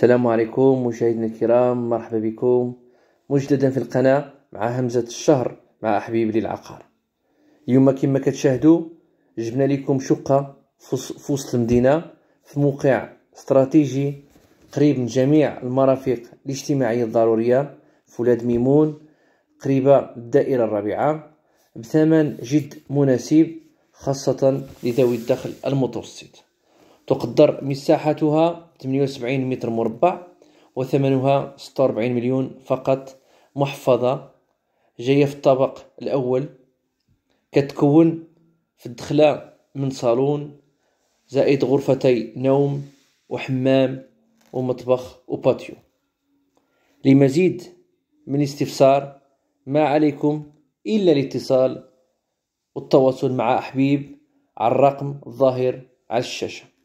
السلام عليكم مشاهدينا الكرام مرحبا بكم مجددا في القناة مع همزة الشهر مع أحبيب للعقار اليوم كما كتشاهدوا جبنا لكم شقة في وسط المدينة في موقع استراتيجي قريب من جميع المرافق الاجتماعية الضرورية في ولاد ميمون قريبة الدائرة الرابعة بثمن جد مناسب خاصة لذوي الدخل المتوسط تقدر مساحتها 78 متر مربع وثمنها 46 مليون فقط محفظة جاية في الطابق الأول كتكون في الدخلة من صالون زائد غرفتي نوم وحمام ومطبخ وباتيو لمزيد من الاستفسار ما عليكم إلا الاتصال والتواصل مع أحبيب على الرقم الظاهر على الشاشة